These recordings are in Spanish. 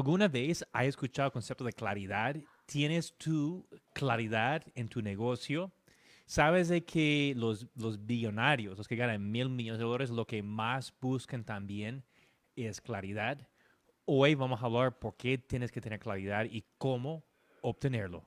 ¿Alguna vez has escuchado el concepto de claridad? ¿Tienes tu claridad en tu negocio? ¿Sabes de que los, los billonarios, los que ganan mil millones de dólares, lo que más buscan también es claridad? Hoy vamos a hablar por qué tienes que tener claridad y cómo obtenerlo.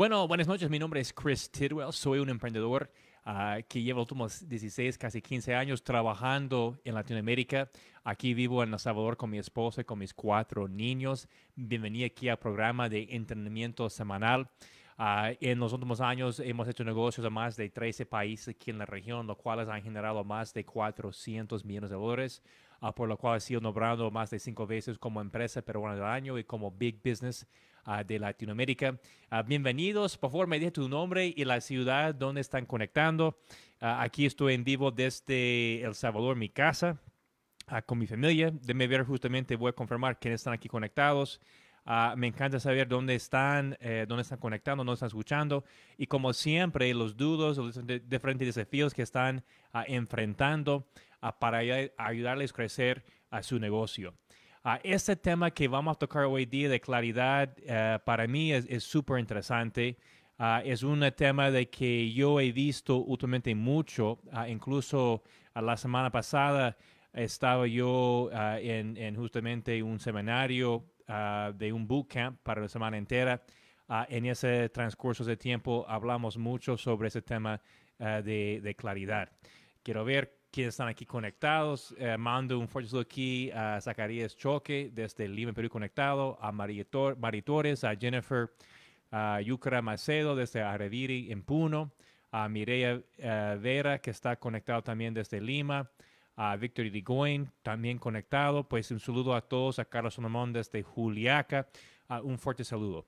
Bueno, buenas noches. Mi nombre es Chris Tidwell. Soy un emprendedor ah, que lleva los últimos 16, casi 15 años trabajando en Latinoamérica. Aquí vivo en El Salvador con mi esposa y con mis cuatro niños. Bienvenido aquí al programa de entrenamiento semanal. Ah, en los últimos años hemos hecho negocios a más de 13 países aquí en la región, los cuales han generado más de 400 millones de dólares. Ah, por lo cual he sido nombrado más de cinco veces como empresa peruana del año y como Big Business Ah, de Latinoamérica. Ah, bienvenidos, por favor, me deje tu nombre y la ciudad donde están conectando. Ah, aquí estoy en vivo desde El Salvador, mi casa, con mi familia. Déjenme ver justamente, voy a confirmar quiénes están aquí conectados. me encanta saber dónde están, eh, dónde están conectando, ¿no están escuchando. Y como siempre, los dudos, los diferentes desafíos que están enfrentando para ayudarles a crecer a su negocio. Ah, este tema que vamos a tocar hoy día de claridad, eh, para mí es súper interesante. Ah, es un tema de que yo he visto últimamente mucho, ah, incluso la semana pasada estaba yo en, justamente un seminario de un bootcamp para la semana entera. en ese transcurso de tiempo hablamos mucho sobre ese tema de, de, claridad. Quiero ver quienes están aquí conectados. Eh, mando un fuerte saludo aquí a Zacarías Choque desde Lima, Perú Conectado, a Maritores, a Jennifer a Yucra Macedo desde Areviri, en Puno, a Mireia eh, Vera que está conectado también desde Lima, a de Irigoyen también conectado. Pues un saludo a todos, a Carlos Salomón desde Juliaca, ah, un fuerte saludo.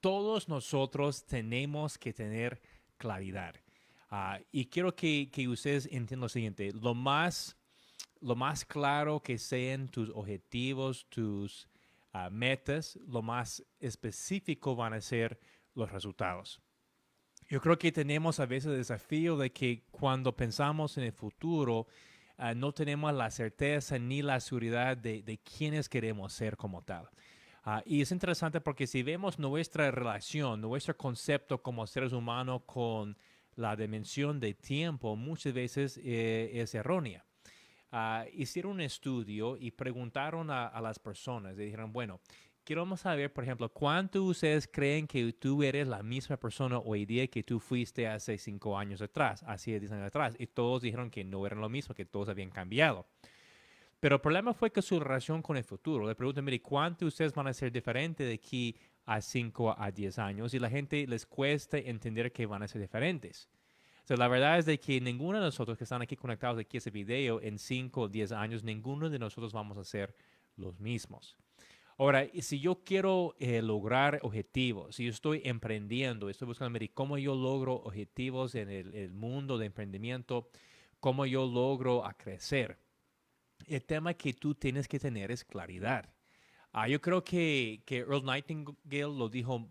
Todos nosotros tenemos que tener claridad. Ah, y quiero que, que, ustedes entiendan lo siguiente, lo más, lo más claro que sean tus objetivos, tus ah, metas, lo más específico van a ser los resultados. Yo creo que tenemos a veces el desafío de que cuando pensamos en el futuro, ah, no tenemos la certeza ni la seguridad de, de quiénes queremos ser como tal. y es interesante porque si vemos nuestra relación, nuestro concepto como seres humanos con la dimensión de tiempo muchas veces eh, es errónea. Ah, hicieron un estudio y preguntaron a, las personas, y dijeron, bueno, quiero saber, por ejemplo, cuánto ustedes creen que tú eres la misma persona hoy día que tú fuiste hace cinco años atrás, hace diez años atrás. Y todos dijeron que no eran lo mismo, que todos habían cambiado. Pero el problema fue que su relación con el futuro, le preguntan, mire, ¿cuánto ustedes van a ser diferente de aquí a 5 a 10 años y la gente les cuesta entender que van a ser diferentes. Entonces la verdad es de que ninguno de nosotros que están aquí conectados aquí a este video, en 5 o 10 años, ninguno de nosotros vamos a ser los mismos. Ahora, si yo quiero eh, lograr objetivos, si yo estoy emprendiendo, estoy buscando cómo yo logro objetivos en el, mundo de emprendimiento, cómo yo logro a crecer. El tema que tú tienes que tener es claridad. Ah, yo creo que, que Earl Nightingale lo dijo,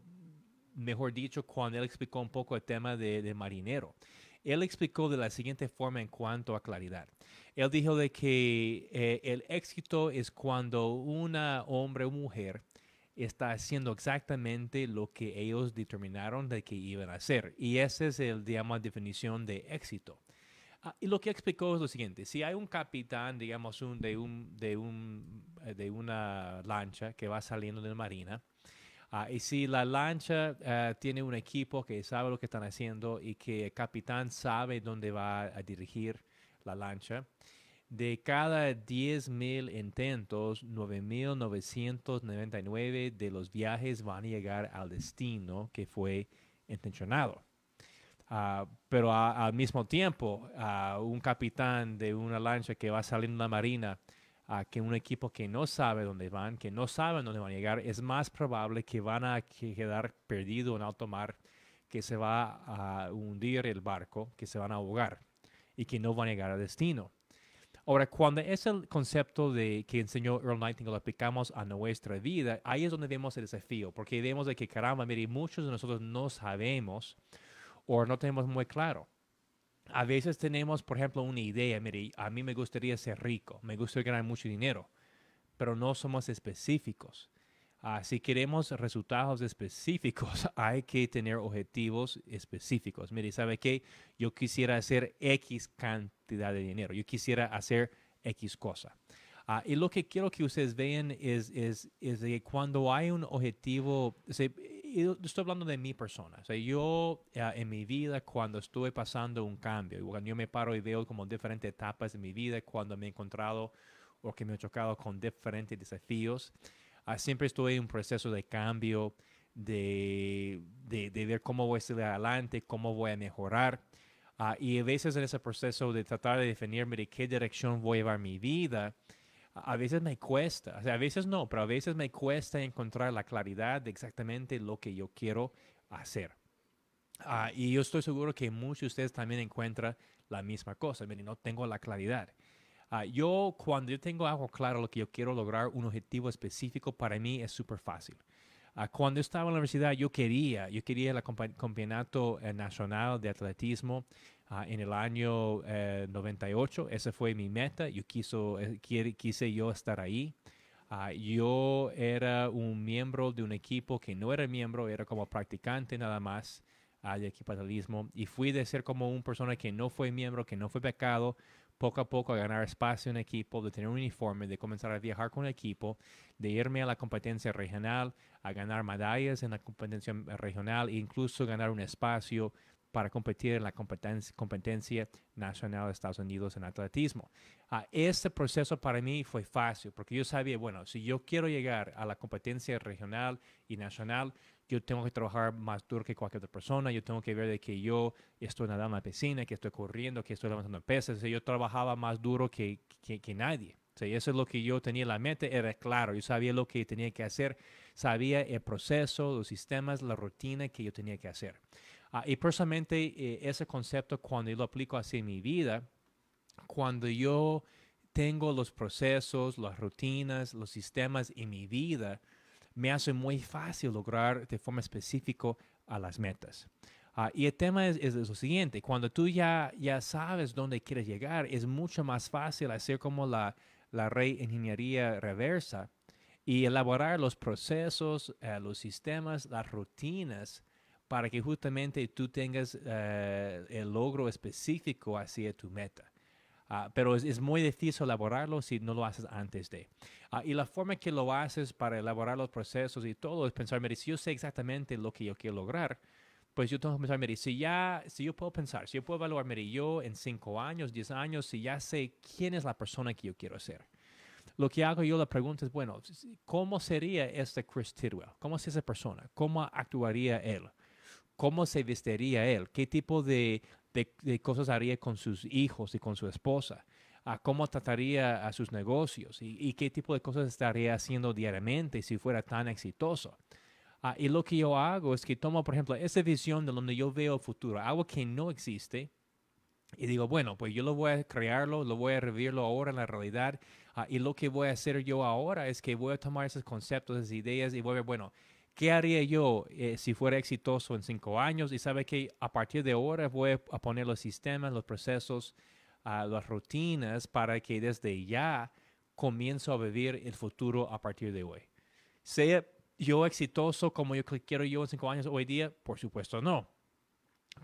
mejor dicho, cuando él explicó un poco el tema de, marinero. Él explicó de la siguiente forma en cuanto a claridad. Él dijo de que eh, el éxito es cuando una hombre o mujer está haciendo exactamente lo que ellos determinaron de que iban a hacer. Y esa es el, digamos, definición de éxito. Ah, y lo que explicó es lo siguiente, si hay un capitán, digamos, eh, de, una lancha que va saliendo de la marina, ah, y si la lancha eh, tiene un equipo que sabe lo que están haciendo y que el capitán sabe dónde va a dirigir la lancha, de cada 10.000 intentos, 9.999 de los viajes van a llegar al destino que fue intencionado. Ah, pero al mismo tiempo, a un capitán de una lancha que va saliendo de la marina, a que un equipo que no sabe dónde van, que no saben dónde van a llegar, es más probable que van a quedar perdido en alto mar, que se va a hundir el barco, que se van a ahogar y que no van a llegar a destino. Ahora, cuando es el concepto de que enseñó Earl Nightingale, lo aplicamos a nuestra vida, ahí es donde vemos el desafío, porque vemos de que, caramba, mire, muchos de nosotros no sabemos o no tenemos muy claro. A veces tenemos, por ejemplo, una idea, mire, a mí me gustaría ser rico, me gustaría ganar mucho dinero, pero no somos específicos. Ah, si queremos resultados específicos, hay que tener objetivos específicos. Mire, ¿sabe qué? Yo quisiera hacer X cantidad de dinero, yo quisiera hacer X cosa. Ah, y lo que quiero que ustedes vean es, que cuando hay un objetivo, y estoy hablando de mi persona. O sea, yo eh, en mi vida, cuando estuve pasando un cambio, cuando yo me paro y veo como diferentes etapas de mi vida, cuando me he encontrado o que me he chocado con diferentes desafíos, ah, siempre estoy en un proceso de cambio, de, de, ver cómo voy a seguir adelante, cómo voy a mejorar. Ah, y a veces en ese proceso de tratar de definirme de qué dirección voy a llevar mi vida, a veces me cuesta, o sea, a veces no, pero a veces me cuesta encontrar la claridad de exactamente lo que yo quiero hacer. Ah, y yo estoy seguro que muchos de ustedes también encuentran la misma cosa, miren, no tengo la claridad. Ah, yo cuando yo tengo algo claro, lo que yo quiero lograr, un objetivo específico para mí es súper fácil cuando estaba en la universidad yo quería, yo quería el campeonato eh, nacional de atletismo ah, en el año 98, eh, esa fue mi meta, yo quiso, eh, quise yo estar ahí. Ah, yo era un miembro de un equipo que no era miembro, era como practicante nada más ah, de equipo de atletismo y fui de ser como una persona que no fue miembro, que no fue pecado poco a poco a ganar espacio en equipo, de tener un uniforme, de comenzar a viajar con equipo, de irme a la competencia regional, a ganar medallas en la competencia regional e incluso ganar un espacio para competir en la competencia, nacional de Estados Unidos en atletismo. a ah, este proceso para mí fue fácil porque yo sabía, bueno, si yo quiero llegar a la competencia regional y nacional, yo tengo que trabajar más duro que cualquier otra persona, yo tengo que ver de que yo estoy nadando en la piscina, que estoy corriendo, que estoy levantando pesas, yo trabajaba más duro que, que, nadie. eso es lo que yo tenía en la mente, era claro, yo sabía lo que tenía que hacer, sabía el proceso, los sistemas, la rutina que yo tenía que hacer. Ah, y personalmente eh, ese concepto cuando yo lo aplico así en mi vida, cuando yo tengo los procesos, las rutinas, los sistemas en mi vida, me hace muy fácil lograr de forma específica a las metas. Ah, y el tema es, es, lo siguiente, cuando tú ya, ya sabes dónde quieres llegar, es mucho más fácil hacer como la, la reingeniería reversa y elaborar los procesos, eh, los sistemas, las rutinas para que justamente tú tengas eh, el logro específico hacia tu meta. Ah, pero es, muy difícil elaborarlo si no lo haces antes de. Ah, y la forma que lo haces para elaborar los procesos y todo es pensar, mire, si yo sé exactamente lo que yo quiero lograr, pues yo tengo que pensar, mire, si ya, si yo puedo pensar, si yo puedo evaluar, mire, yo en cinco años, 10 años, si ya sé quién es la persona que yo quiero ser. Lo que hago yo, la pregunta es, bueno, ¿cómo sería este Chris Tidwell? ¿Cómo es esa persona? ¿Cómo actuaría él? ¿Cómo se vestiría él? ¿Qué tipo de de, cosas haría con sus hijos y con su esposa, a cómo trataría a sus negocios y, qué tipo de cosas estaría haciendo diariamente si fuera tan exitoso. Ah, y lo que yo hago es que tomo, por ejemplo, esa visión de donde yo veo el futuro, algo que no existe, y digo, bueno, pues yo lo voy a crearlo, lo voy a revivirlo ahora en la realidad, ah, y lo que voy a hacer yo ahora es que voy a tomar esos conceptos, esas ideas, y voy a ver, bueno, ¿qué haría yo eh, si fuera exitoso en cinco años? Y sabe que a partir de ahora voy a poner los sistemas, los procesos, ah, las rutinas para que desde ya comienzo a vivir el futuro a partir de hoy. Sea yo exitoso como yo quiero yo en cinco años hoy día, por supuesto no.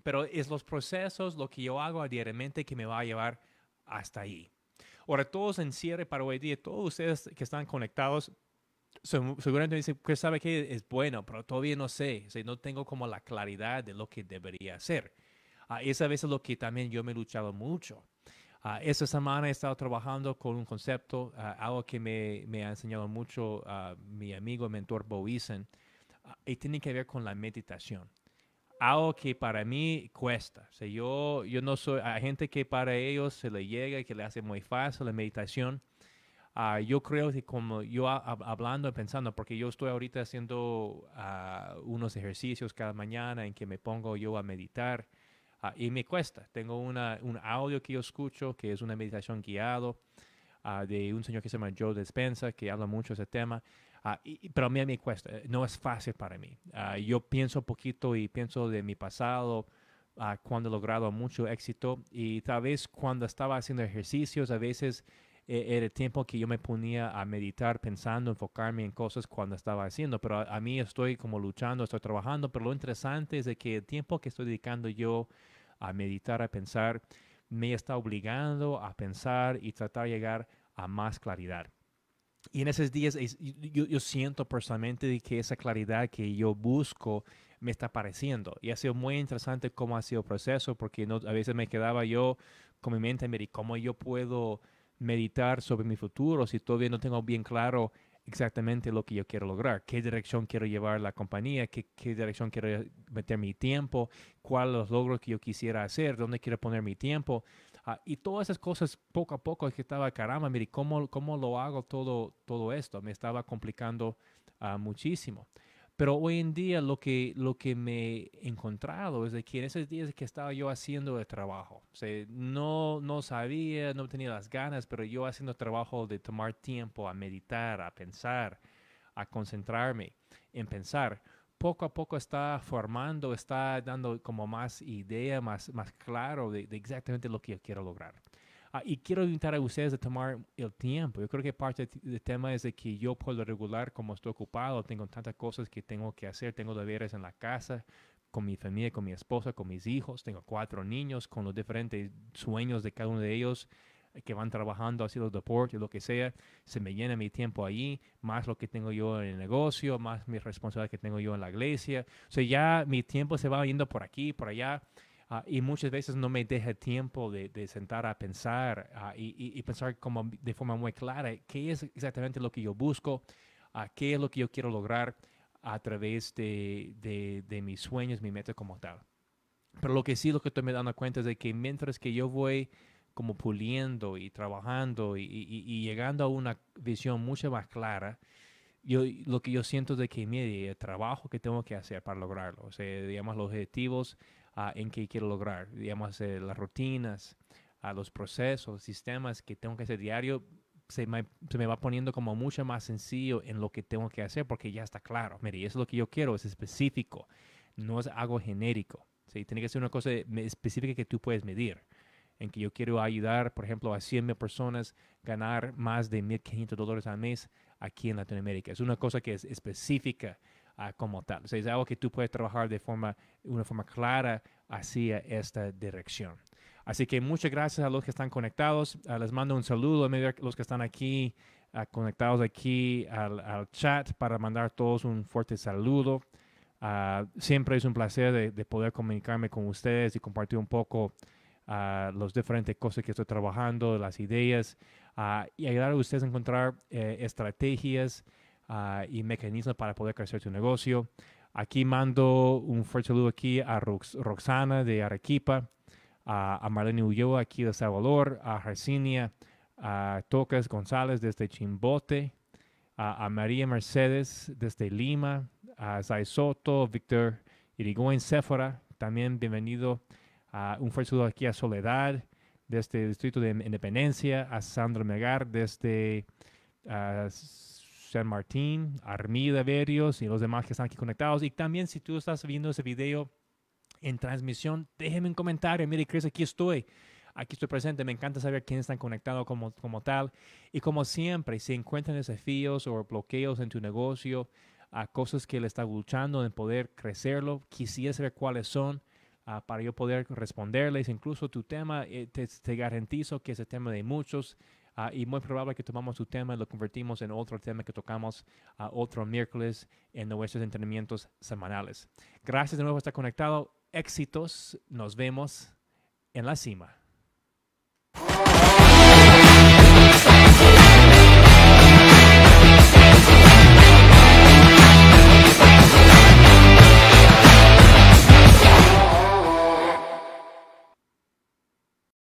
Pero es los procesos, lo que yo hago diariamente que me va a llevar hasta ahí. Ahora, todos en cierre para hoy día, todos ustedes que están conectados, seguramente dice, que sabe que es bueno, pero todavía no sé, no tengo como la claridad de lo que debería hacer. Ah, esa vez es lo que también yo me he luchado mucho. Ah, esta semana he estado trabajando con un concepto, ah, algo que me, ha enseñado mucho mi amigo, mentor Boisen, y tiene que ver con la meditación. Algo que para mí cuesta. yo, yo no soy, hay gente que para ellos se le llega, y que le hace muy fácil la meditación. Ah, yo creo que como yo hablando y pensando, porque yo estoy ahorita haciendo ah, unos ejercicios cada mañana en que me pongo yo a meditar ah, y me cuesta. Tengo una, un audio que yo escucho que es una meditación guiado de un señor que se llama Joe Despensa que habla mucho de ese tema. Y, pero a mí me cuesta, eh, no es fácil para mí. yo pienso poquito y pienso de mi pasado, cuando he logrado mucho éxito y tal vez cuando estaba haciendo ejercicios, a veces e-, era el tiempo que yo me ponía a meditar, pensando, enfocarme en cosas cuando estaba haciendo, pero a, mí estoy como luchando, estoy trabajando, pero lo interesante es de que el tiempo que estoy dedicando yo a meditar, a pensar, me está obligando a pensar y tratar de llegar a más claridad. Y en esos días yo, siento personalmente que esa claridad que yo busco me está apareciendo. Y ha sido muy interesante cómo ha sido el proceso, porque no, a veces me quedaba yo con mi mente, mire, ¿cómo yo puedo meditar sobre mi futuro si todavía no tengo bien claro exactamente lo que yo quiero lograr, qué dirección quiero llevar la compañía, qué, dirección quiero meter mi tiempo, cuáles los logros que yo quisiera hacer, dónde quiero poner mi tiempo. Ah, y todas esas cosas poco a poco que estaba, caramba, mire, ¿cómo, cómo lo hago todo, todo esto? Me estaba complicando ah, muchísimo. Pero hoy en día lo que, lo que me he encontrado es que en esos días que estaba yo haciendo el trabajo, no, sabía, no tenía las ganas, pero yo haciendo trabajo de tomar tiempo a meditar, a pensar, a concentrarme en pensar, poco a poco está formando, está dando como más idea, más, claro de exactamente lo que yo quiero lograr. Ah, y quiero invitar a ustedes a tomar el tiempo. Yo creo que parte del tema es de que yo por lo regular, como estoy ocupado, tengo tantas cosas que tengo que hacer, tengo deberes en la casa, con mi familia, con mi esposa, con mis hijos, tengo cuatro niños, con los diferentes sueños de cada uno de ellos eh, que van trabajando haciendo deportes, lo que sea, se me llena mi tiempo ahí. más lo que tengo yo en el negocio, más mi responsabilidad que tengo yo en la iglesia. O sea, ya mi tiempo se va yendo por aquí, por allá. Ah, y muchas veces no me deja tiempo de, de sentar a pensar ah, y, y, pensar como de forma muy clara qué es exactamente lo que yo busco, ah, qué es lo que yo quiero lograr a través de, de, de mis sueños, mi meta como tal. Pero lo que sí, lo que estoy me dando cuenta es de que mientras que yo voy como puliendo y trabajando y, llegando a una visión mucho más clara, yo, lo que yo siento es de que, mi trabajo que tengo que hacer para lograrlo, o sea, digamos, los objetivos, en qué quiero lograr, digamos, eh, las rutinas, a los procesos, sistemas que tengo que hacer diario, se me, va poniendo como mucho más sencillo en lo que tengo que hacer porque ya está claro, mire, eso es lo que yo quiero, es específico, no es algo genérico, ¿sí? tiene que ser una cosa específica que tú puedes medir en que yo quiero ayudar, por ejemplo, a 100 mil personas ganar más de 1.500 dólares al mes aquí en Latinoamérica. Es una cosa que es específica como tal. O es algo que tú puedes trabajar de forma, una forma clara hacia esta dirección. Así que muchas gracias a los que están conectados. Ah, les mando un saludo a los que están aquí ah, conectados aquí al, chat para mandar todos un fuerte saludo. Ah, siempre es un placer de, poder comunicarme con ustedes y compartir un poco las los diferentes cosas que estoy trabajando, las ideas y ayudar a ustedes a encontrar eh, estrategias Ah, y mecanismos para poder crecer tu negocio. Aquí mando un fuerte saludo aquí a Roxana de Arequipa, a, Marlene Ulloa aquí de Salvador, a Jarcinia, a Tocas González desde Chimbote, a, María Mercedes desde Lima, a Zay Soto, Víctor Irigoyen Sephora también bienvenido. Uh, un fuerte saludo aquí a Soledad desde el Distrito de Independencia, a Sandra Megar desde Martín, Armida Verios y los demás que están aquí conectados. Y también si tú estás viendo ese video en transmisión, déjeme un comentario. Mire, Chris, aquí estoy. Aquí estoy presente. Me encanta saber quiénes están conectados como, como tal. Y como siempre, si encuentran desafíos o bloqueos en tu negocio, a cosas que le está luchando en poder crecerlo, quisiera saber cuáles son. Ah, para yo poder responderles, incluso tu tema, eh, te, te garantizo que es el tema de muchos. Ah, y muy probable que tomamos su tema y lo convertimos en otro tema que tocamos ah, otro miércoles en nuestros entrenamientos semanales. Gracias de nuevo por estar conectado. Éxitos. Nos vemos en la cima.